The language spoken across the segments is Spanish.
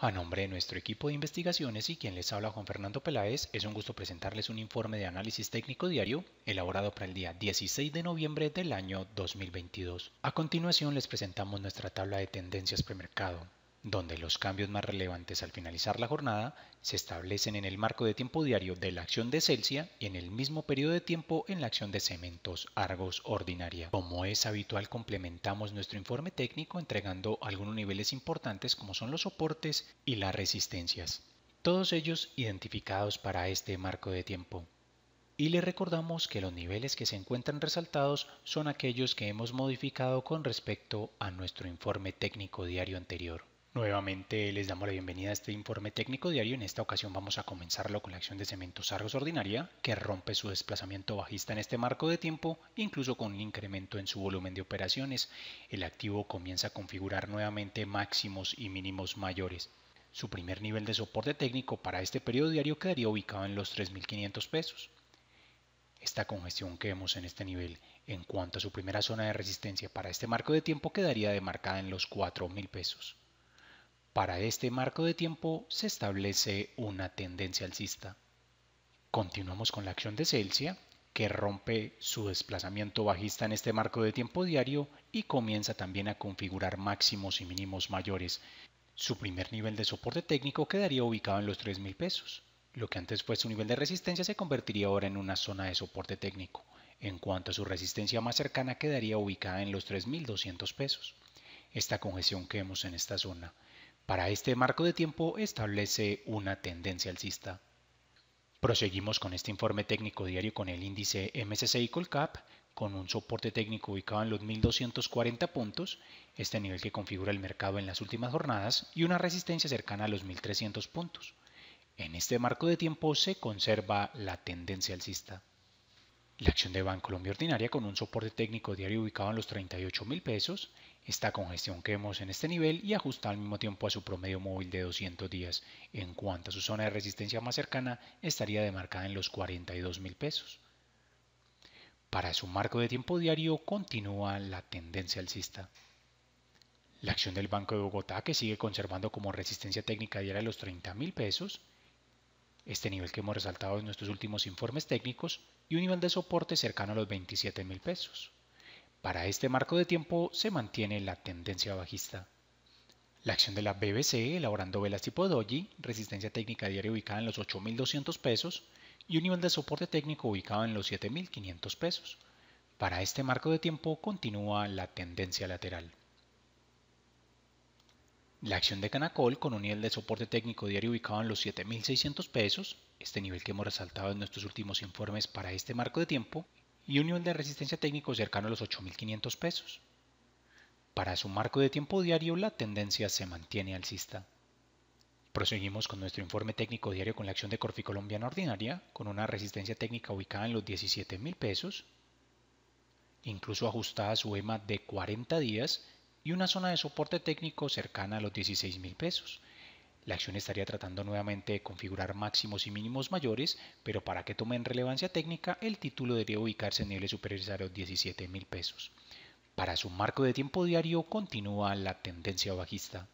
A nombre de nuestro equipo de investigaciones y quien les habla Juan Fernando Peláez, es un gusto presentarles un informe de análisis técnico diario elaborado para el día 16 de noviembre del año 2022. A continuación les presentamos nuestra tabla de tendencias premercado donde los cambios más relevantes al finalizar la jornada se establecen en el marco de tiempo diario de la acción de Celsius y en el mismo periodo de tiempo en la acción de Cementos Argos ordinaria. Como es habitual, complementamos nuestro informe técnico entregando algunos niveles importantes como son los soportes y las resistencias, todos ellos identificados para este marco de tiempo. Y le recordamos que los niveles que se encuentran resaltados son aquellos que hemos modificado con respecto a nuestro informe técnico diario anterior. Nuevamente les damos la bienvenida a este informe técnico diario. En esta ocasión vamos a comenzarlo con la acción de cementos argos ordinaria, que rompe su desplazamiento bajista en este marco de tiempo, incluso con un incremento en su volumen de operaciones. El activo comienza a configurar nuevamente máximos y mínimos mayores. Su primer nivel de soporte técnico para este periodo diario quedaría ubicado en los 3.500 pesos. Esta congestión que vemos en este nivel en cuanto a su primera zona de resistencia para este marco de tiempo quedaría demarcada en los 4.000 pesos. Para este marco de tiempo se establece una tendencia alcista. Continuamos con la acción de Celsius, que rompe su desplazamiento bajista en este marco de tiempo diario y comienza también a configurar máximos y mínimos mayores. Su primer nivel de soporte técnico quedaría ubicado en los 3.000 pesos. Lo que antes fue su nivel de resistencia se convertiría ahora en una zona de soporte técnico. En cuanto a su resistencia más cercana quedaría ubicada en los 3.200 pesos. Esta congestión que vemos en esta zona para este marco de tiempo establece una tendencia alcista. Proseguimos con este informe técnico diario con el índice MSCI Colcap con un soporte técnico ubicado en los 1240 puntos, este nivel que configura el mercado en las últimas jornadas, y una resistencia cercana a los 1300 puntos. En este marco de tiempo se conserva la tendencia alcista. La acción de banco Colombia Ordinaria con un soporte técnico diario ubicado en los 38.000 pesos, esta congestión que vemos en este nivel y ajusta al mismo tiempo a su promedio móvil de 200 días. En cuanto a su zona de resistencia más cercana, estaría demarcada en los 42 mil pesos. Para su marco de tiempo diario continúa la tendencia alcista. La acción del Banco de Bogotá que sigue conservando como resistencia técnica diaria los 30 mil pesos, este nivel que hemos resaltado en nuestros últimos informes técnicos, y un nivel de soporte cercano a los 27 mil pesos. Para este marco de tiempo se mantiene la tendencia bajista. La acción de la BBC elaborando velas tipo doji, resistencia técnica diaria ubicada en los 8.200 pesos y un nivel de soporte técnico ubicado en los 7.500 pesos. Para este marco de tiempo continúa la tendencia lateral. La acción de Canacol con un nivel de soporte técnico diario ubicado en los 7.600 pesos, este nivel que hemos resaltado en nuestros últimos informes para este marco de tiempo, y un nivel de resistencia técnico cercano a los 8.500 pesos. Para su marco de tiempo diario, la tendencia se mantiene alcista. Proseguimos con nuestro informe técnico diario con la acción de Corfi Colombiana Ordinaria, con una resistencia técnica ubicada en los 17,000 pesos, incluso ajustada a su EMA de 40 días y una zona de soporte técnico cercana a los 16,000 pesos, la acción estaría tratando nuevamente de configurar máximos y mínimos mayores, pero para que tomen relevancia técnica, el título debería ubicarse en niveles superiores a los 17 mil pesos. Para su marco de tiempo diario continúa la tendencia bajista.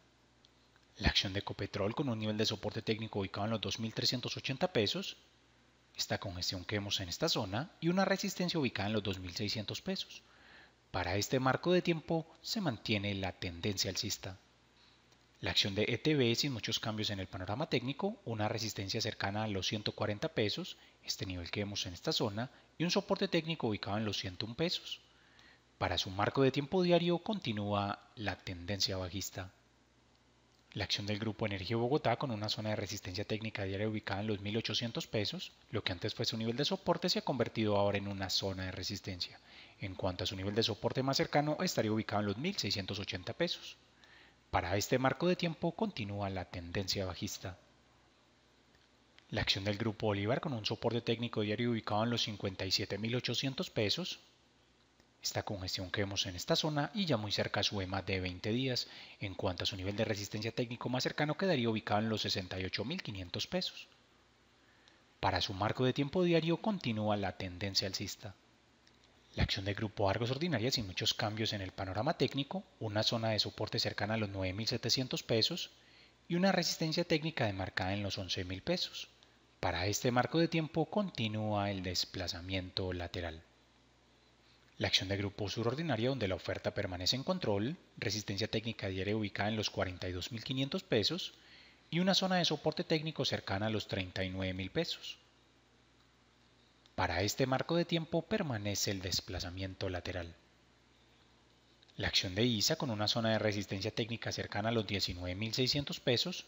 La acción de Copetrol con un nivel de soporte técnico ubicado en los 2.380 pesos, esta congestión que vemos en esta zona y una resistencia ubicada en los 2.600 pesos. Para este marco de tiempo se mantiene la tendencia alcista. La acción de ETB sin muchos cambios en el panorama técnico, una resistencia cercana a los 140 pesos, este nivel que vemos en esta zona, y un soporte técnico ubicado en los 101 pesos. Para su marco de tiempo diario continúa la tendencia bajista. La acción del Grupo Energía Bogotá con una zona de resistencia técnica diaria ubicada en los 1.800 pesos, lo que antes fue su nivel de soporte se ha convertido ahora en una zona de resistencia. En cuanto a su nivel de soporte más cercano, estaría ubicado en los 1.680 pesos. Para este marco de tiempo continúa la tendencia bajista. La acción del Grupo Bolívar con un soporte técnico diario ubicado en los 57.800 pesos. Esta congestión que vemos en esta zona y ya muy cerca a su EMA de 20 días, en cuanto a su nivel de resistencia técnico más cercano quedaría ubicado en los 68.500 pesos. Para su marco de tiempo diario continúa la tendencia alcista. La acción de grupo Argos ordinaria sin muchos cambios en el panorama técnico, una zona de soporte cercana a los 9.700 pesos y una resistencia técnica demarcada en los 11.000 pesos. Para este marco de tiempo continúa el desplazamiento lateral. La acción de grupo surordinaria donde la oferta permanece en control, resistencia técnica diaria ubicada en los 42.500 pesos y una zona de soporte técnico cercana a los 39.000 pesos. Para este marco de tiempo permanece el desplazamiento lateral. La acción de ISA con una zona de resistencia técnica cercana a los 19.600 pesos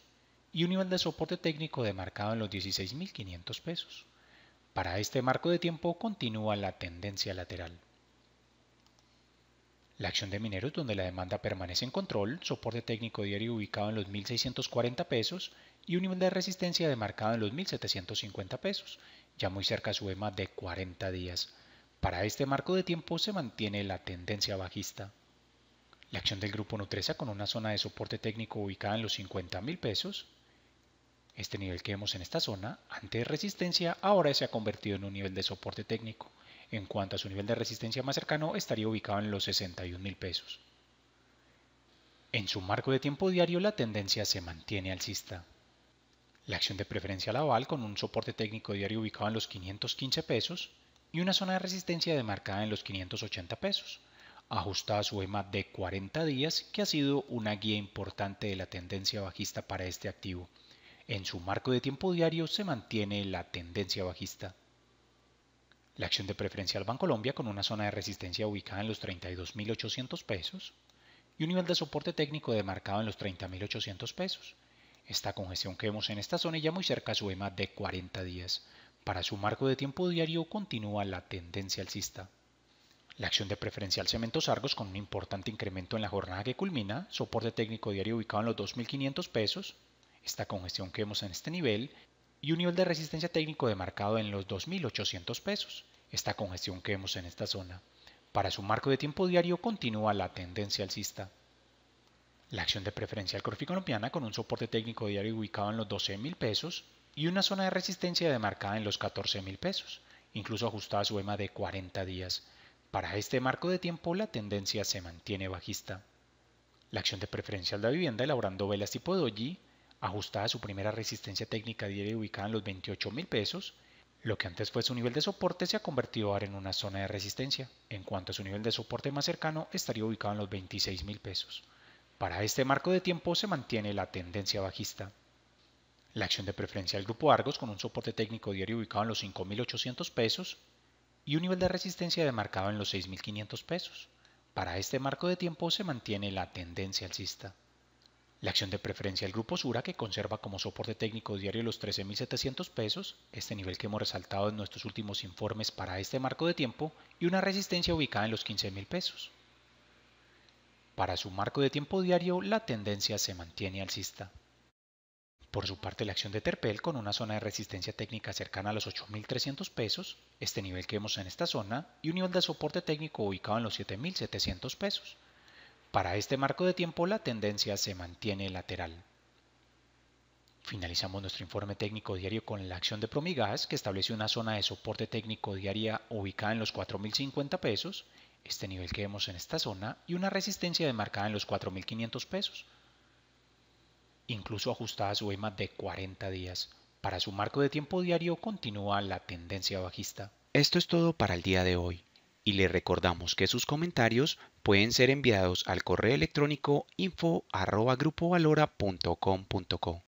y un nivel de soporte técnico demarcado en los 16.500 pesos. Para este marco de tiempo continúa la tendencia lateral. La acción de mineros donde la demanda permanece en control, soporte técnico diario ubicado en los 1.640 pesos y un nivel de resistencia demarcado en los 1.750 pesos, ya muy cerca su EMA de 40 días. Para este marco de tiempo se mantiene la tendencia bajista. La acción del grupo Nutresa con una zona de soporte técnico ubicada en los 50 mil pesos. Este nivel que vemos en esta zona, antes de resistencia, ahora se ha convertido en un nivel de soporte técnico. En cuanto a su nivel de resistencia más cercano, estaría ubicado en los 61 mil pesos. En su marco de tiempo diario la tendencia se mantiene alcista la acción de preferencia Laval aval con un soporte técnico diario ubicado en los 515 pesos y una zona de resistencia demarcada en los 580 pesos, ajustada a su EMA de 40 días que ha sido una guía importante de la tendencia bajista para este activo. En su marco de tiempo diario se mantiene la tendencia bajista. La acción de preferencia al Colombia con una zona de resistencia ubicada en los 32.800 pesos y un nivel de soporte técnico demarcado en los 30.800 pesos esta congestión que vemos en esta zona ya muy cerca suema su e de 40 días. Para su marco de tiempo diario continúa la tendencia alcista. La acción de preferencial Cementos Argos con un importante incremento en la jornada que culmina, soporte técnico diario ubicado en los 2.500 pesos, esta congestión que vemos en este nivel y un nivel de resistencia técnico demarcado en los 2.800 pesos, esta congestión que vemos en esta zona. Para su marco de tiempo diario continúa la tendencia alcista la acción de preferencial Corfi colombiana con un soporte técnico diario ubicado en los $12,000 pesos y una zona de resistencia demarcada en los $14,000, pesos, incluso ajustada a su EMA de 40 días. Para este marco de tiempo la tendencia se mantiene bajista. La acción de preferencial de la vivienda elaborando velas tipo doji, ajustada a su primera resistencia técnica diaria ubicada en los $28,000, pesos, lo que antes fue su nivel de soporte se ha convertido ahora en una zona de resistencia. En cuanto a su nivel de soporte más cercano, estaría ubicado en los $26,000. pesos. Para este marco de tiempo se mantiene la tendencia bajista. La acción de preferencia del grupo Argos con un soporte técnico diario ubicado en los 5.800 pesos y un nivel de resistencia demarcado en los 6.500 pesos. Para este marco de tiempo se mantiene la tendencia alcista. La acción de preferencia del grupo Sura, que conserva como soporte técnico diario los 13.700 pesos, este nivel que hemos resaltado en nuestros últimos informes para este marco de tiempo, y una resistencia ubicada en los 15.000 pesos. Para su marco de tiempo diario, la tendencia se mantiene alcista. Por su parte, la acción de Terpel con una zona de resistencia técnica cercana a los 8.300 pesos, este nivel que vemos en esta zona, y un nivel de soporte técnico ubicado en los 7.700 pesos. Para este marco de tiempo la tendencia se mantiene lateral. Finalizamos nuestro informe técnico diario con la acción de Promigas, que establece una zona de soporte técnico diaria ubicada en los 4.050 pesos este nivel que vemos en esta zona y una resistencia demarcada en los 4.500 pesos, incluso ajustada a su EMA de 40 días. Para su marco de tiempo diario continúa la tendencia bajista. Esto es todo para el día de hoy y le recordamos que sus comentarios pueden ser enviados al correo electrónico info@grupovalora.com.co.